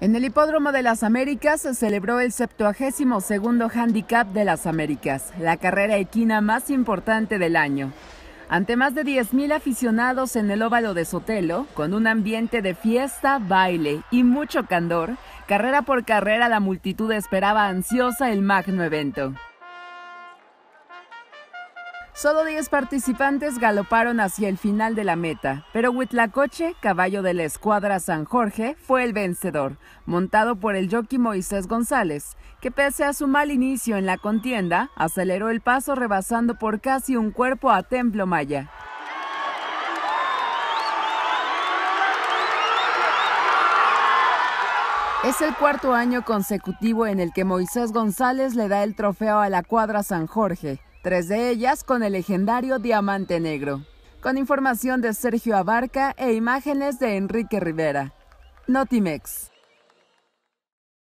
En el Hipódromo de las Américas se celebró el 72 Handicap de las Américas, la carrera equina más importante del año. Ante más de 10.000 aficionados en el óvalo de Sotelo, con un ambiente de fiesta, baile y mucho candor, carrera por carrera la multitud esperaba ansiosa el magno evento. Solo 10 participantes galoparon hacia el final de la meta, pero Huitlacoche, caballo de la escuadra San Jorge, fue el vencedor, montado por el jockey Moisés González, que pese a su mal inicio en la contienda, aceleró el paso rebasando por casi un cuerpo a Templo Maya. Es el cuarto año consecutivo en el que Moisés González le da el trofeo a la cuadra San Jorge, tres de ellas con el legendario Diamante Negro. Con información de Sergio Abarca e imágenes de Enrique Rivera. Notimex.